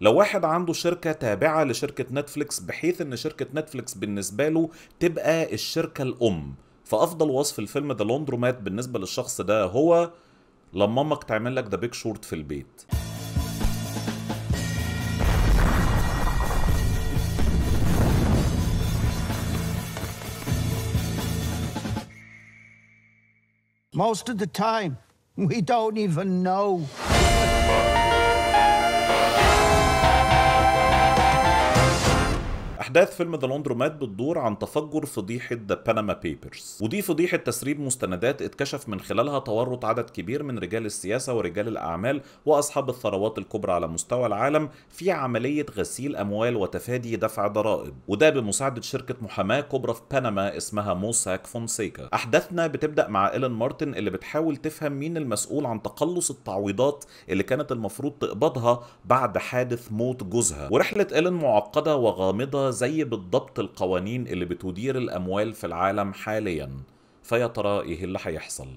لو واحد عنده شركة تابعة لشركة نتفليكس بحيث ان شركة نتفليكس بالنسبة له تبقى الشركة الأم فأفضل وصف الفيلم ذا لوندرومات بالنسبة للشخص ده هو لما امك تعمل لك ذا بيج شورت في البيت Most of the time, we don't even know. احداث فيلم ذا لوندرومات بتدور عن تفجر فضيحه ذا بنما بيبرز ودي فضيحه تسريب مستندات اتكشف من خلالها تورط عدد كبير من رجال السياسه ورجال الاعمال واصحاب الثروات الكبرى على مستوى العالم في عمليه غسيل اموال وتفادي دفع ضرائب وده بمساعده شركه محاماه كبرى في بنما اسمها موساك فونسيكا احداثنا بتبدا مع ايلين مارتن اللي بتحاول تفهم مين المسؤول عن تقلص التعويضات اللي كانت المفروض تقبضها بعد حادث موت جوزها ورحله ايلين معقده وغامضه زي بالضبط القوانين اللي بتدير الأموال في العالم حاليا فيا ترى إيه اللي هيحصل؟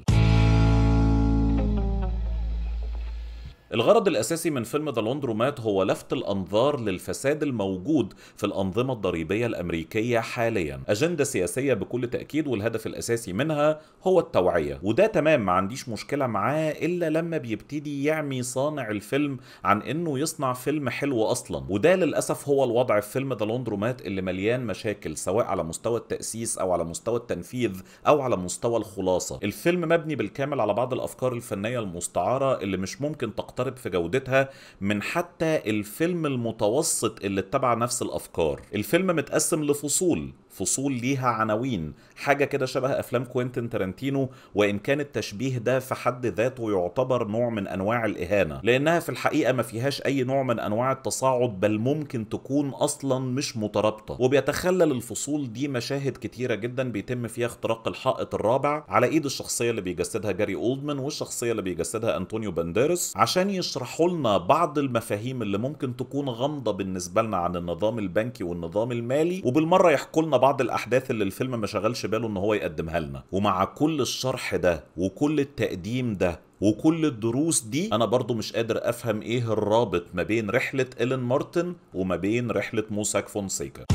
الغرض الأساسي من فيلم ذا لوندرومات هو لفت الأنظار للفساد الموجود في الأنظمة الضريبية الأمريكية حاليا أجندة سياسية بكل تأكيد والهدف الأساسي منها هو التوعية وده تمام ما عنديش مشكلة معاه إلا لما بيبتدي يعمي صانع الفيلم عن إنه يصنع فيلم حلو أصلا وده للأسف هو الوضع في فيلم ذا لوندرومات اللي مليان مشاكل سواء على مستوى التأسيس أو على مستوى التنفيذ أو على مستوى الخلاصة الفيلم مبني بالكامل على بعض الأفكار الفنية المستعارة اللي مش ممكن تقطع تقترب في جودتها من حتى الفيلم المتوسط اللي اتبع نفس الافكار الفيلم متقسم لفصول فصول ليها عناوين حاجه كده شبه افلام كوينتن ترنتينو وان كان التشبيه ده في حد ذاته يعتبر نوع من انواع الاهانه لانها في الحقيقه ما فيهاش اي نوع من انواع التصاعد بل ممكن تكون اصلا مش مترابطه وبيتخلل الفصول دي مشاهد كتيره جدا بيتم فيها اختراق الحائط الرابع على ايد الشخصيه اللي بيجسدها جاري اولدمان والشخصيه اللي بيجسدها انطونيو بانديرس عشان يشرحوا لنا بعض المفاهيم اللي ممكن تكون غامضه بالنسبه لنا عن النظام البنكي والنظام المالي وبالمره يحكوا لنا بعض الاحداث اللي الفيلم ما شغلش باله ان هو يقدمها لنا ومع كل الشرح ده وكل التقديم ده وكل الدروس دي انا برضو مش قادر افهم ايه الرابط ما بين رحله إيلين مارتن وما بين رحله موساك فونسيكا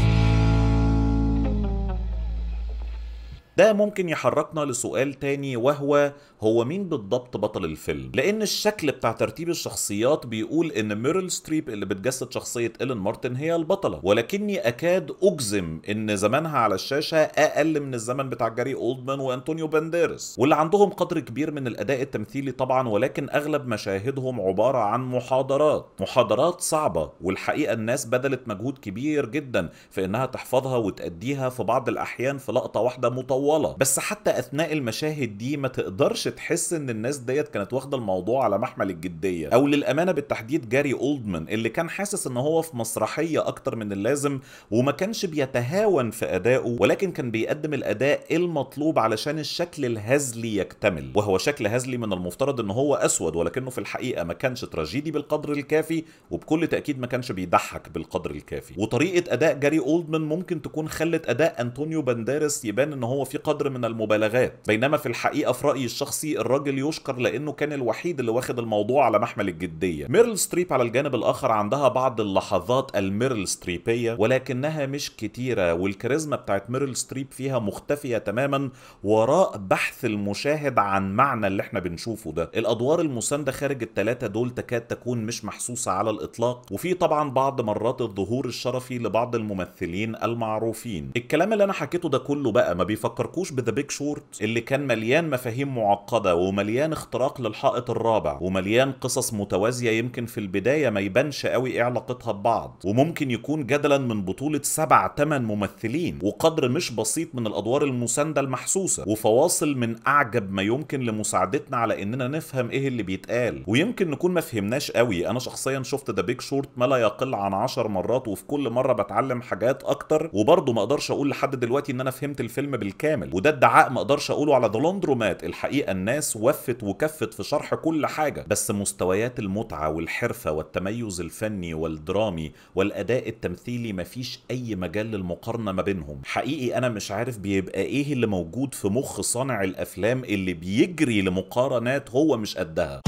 ده ممكن يحركنا لسؤال تاني وهو هو مين بالضبط بطل الفيلم لان الشكل بتاع ترتيب الشخصيات بيقول ان ميرل ستريب اللي بتجسد شخصيه ايلين مارتن هي البطله ولكني اكاد اجزم ان زمانها على الشاشه اقل من الزمن بتاع جاري اولدمان وانطونيو بانديرس واللي عندهم قدر كبير من الاداء التمثيلي طبعا ولكن اغلب مشاهدهم عباره عن محاضرات محاضرات صعبه والحقيقه الناس بذلت مجهود كبير جدا في انها تحفظها وتاديها في بعض الاحيان في لقطه واحده مطوله مطوله بس حتى اثناء المشاهد دي ما تقدرش تحس ان الناس ديت كانت واخده الموضوع على محمل الجديه او للامانه بالتحديد جاري اولدمان اللي كان حاسس ان هو في مسرحيه اكتر من اللازم وما كانش بيتهاون في ادائه ولكن كان بيقدم الاداء المطلوب علشان الشكل الهزلي يكتمل وهو شكل هزلي من المفترض ان هو اسود ولكنه في الحقيقه ما كانش تراجيدي بالقدر الكافي وبكل تاكيد ما كانش بيضحك بالقدر الكافي وطريقه اداء جاري اولدمان ممكن تكون خلت اداء انطونيو بانديرس يبان ان هو في قدر من المبالغات بينما في الحقيقه في رايي الشخصي الراجل يشكر لانه كان الوحيد اللي واخد الموضوع على محمل الجديه ميرل ستريب على الجانب الاخر عندها بعض اللحظات الميرل ستريبيه ولكنها مش كتيره والكاريزما بتاعت ميرل ستريب فيها مختفيه تماما وراء بحث المشاهد عن معنى اللي احنا بنشوفه ده الادوار المسانده خارج التلاتة دول تكاد تكون مش محسوسه على الاطلاق وفي طبعا بعض مرات الظهور الشرفي لبعض الممثلين المعروفين الكلام اللي انا حكيته ده كله بقى ما بيفكر فكركوش بذا بيج شورت اللي كان مليان مفاهيم معقده ومليان اختراق للحائط الرابع ومليان قصص متوازيه يمكن في البدايه ما يبانش قوي ايه علاقتها ببعض وممكن يكون جدلا من بطوله سبع ثمان ممثلين وقدر مش بسيط من الادوار المسانده المحسوسه وفواصل من اعجب ما يمكن لمساعدتنا على اننا نفهم ايه اللي بيتقال ويمكن نكون ما فهمناش قوي انا شخصيا شفت ذا بيج شورت ما لا يقل عن 10 مرات وفي كل مره بتعلم حاجات اكتر وبرضه ما اقدرش اقول لحد دلوقتي ان انا فهمت الفيلم بالكامل كامل وده ادعاء ما اقدرش اقوله على دلوندرومات الحقيقه الناس وفت وكفت في شرح كل حاجه بس مستويات المتعه والحرفه والتميز الفني والدرامي والاداء التمثيلي مفيش اي مجال للمقارنه ما بينهم حقيقي انا مش عارف بيبقى ايه اللي موجود في مخ صانع الافلام اللي بيجري لمقارنات هو مش قدها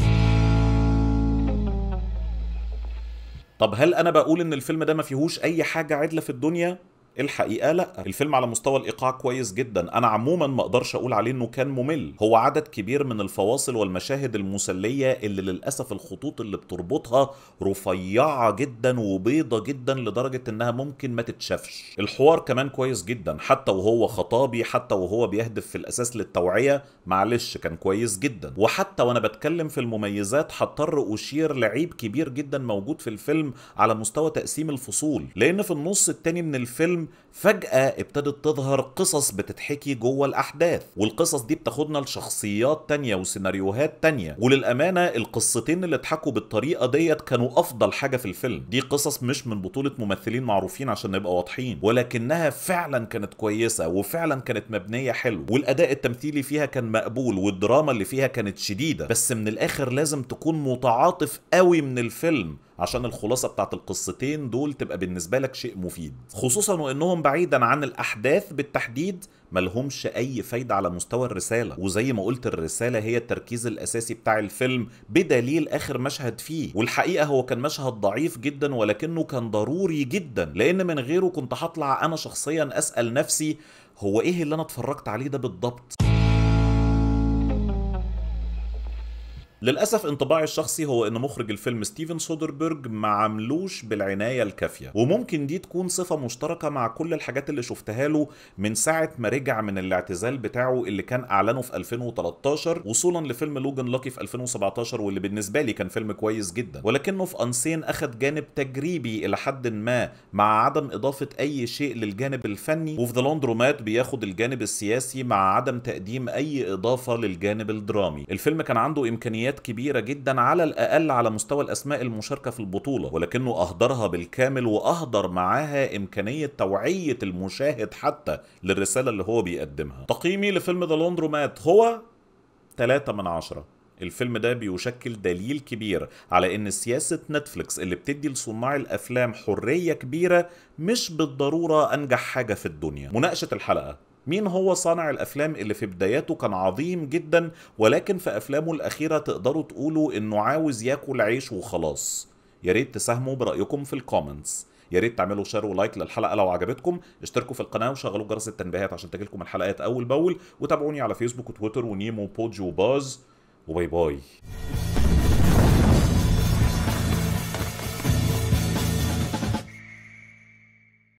طب هل انا بقول ان الفيلم ده ما فيهوش اي حاجه عدله في الدنيا الحقيقه لا الفيلم على مستوى الايقاع كويس جدا انا عموما ما اقدرش اقول عليه انه كان ممل هو عدد كبير من الفواصل والمشاهد المسليه اللي للاسف الخطوط اللي بتربطها رفيعه جدا وبيضه جدا لدرجه انها ممكن ما تتشافش الحوار كمان كويس جدا حتى وهو خطابي حتى وهو بيهدف في الاساس للتوعيه معلش كان كويس جدا وحتى وانا بتكلم في المميزات هضطر اشير لعيب كبير جدا موجود في الفيلم على مستوى تقسيم الفصول لان في النص التاني من الفيلم room فجأة ابتدت تظهر قصص بتتحكي جوه الأحداث والقصص دي بتاخدنا لشخصيات تانية وسيناريوهات تانية وللأمانة القصتين اللي اتحكوا بالطريقة ديت كانوا أفضل حاجة في الفيلم دي قصص مش من بطولة ممثلين معروفين عشان نبقى واضحين ولكنها فعلا كانت كويسة وفعلا كانت مبنية حلو والأداء التمثيلي فيها كان مقبول والدراما اللي فيها كانت شديدة بس من الآخر لازم تكون متعاطف قوي من الفيلم عشان الخلاصة بتاعت القصتين دول تبقى بالنسبة لك شيء مفيد خصوصا وانهم بعيدا عن الأحداث بالتحديد ملهمش أي فايدة على مستوى الرسالة وزي ما قلت الرسالة هي التركيز الأساسي بتاع الفيلم بدليل آخر مشهد فيه والحقيقة هو كان مشهد ضعيف جدا ولكنه كان ضروري جدا لأن من غيره كنت هطلع أنا شخصيا أسأل نفسي هو إيه اللي أنا اتفرجت عليه ده بالضبط للاسف انطباعي الشخصي هو ان مخرج الفيلم ستيفن سودربرج ما عملوش بالعنايه الكافيه وممكن دي تكون صفه مشتركه مع كل الحاجات اللي شفتها له من ساعه ما رجع من الاعتزال بتاعه اللي كان اعلنه في 2013 وصولا لفيلم لوجن لاكي في 2017 واللي بالنسبه لي كان فيلم كويس جدا ولكنه في انسين اخذ جانب تجريبي الى حد ما مع عدم اضافه اي شيء للجانب الفني وفي ذا لاندرومات بياخد الجانب السياسي مع عدم تقديم اي اضافه للجانب الدرامي الفيلم كان عنده امكانيات معنويات كبيرة جدا على الأقل على مستوى الأسماء المشاركة في البطولة ولكنه أهدرها بالكامل وأهدر معاها إمكانية توعية المشاهد حتى للرسالة اللي هو بيقدمها تقييمي لفيلم ذا لوندرومات هو 3 من 10 الفيلم ده بيشكل دليل كبير على ان سياسة نتفليكس اللي بتدي لصناع الافلام حرية كبيرة مش بالضرورة انجح حاجة في الدنيا مناقشة الحلقة مين هو صانع الافلام اللي في بداياته كان عظيم جدا ولكن في افلامه الاخيره تقدروا تقولوا انه عاوز ياكل عيش وخلاص يا ريت تساهموا برايكم في الكومنتس يا ريت تعملوا شير ولايك للحلقه لو عجبتكم اشتركوا في القناه وشغلوا جرس التنبيهات عشان تجيلكم الحلقات اول باول وتابعوني على فيسبوك وتويتر ونيمو بودج وباز وباي باي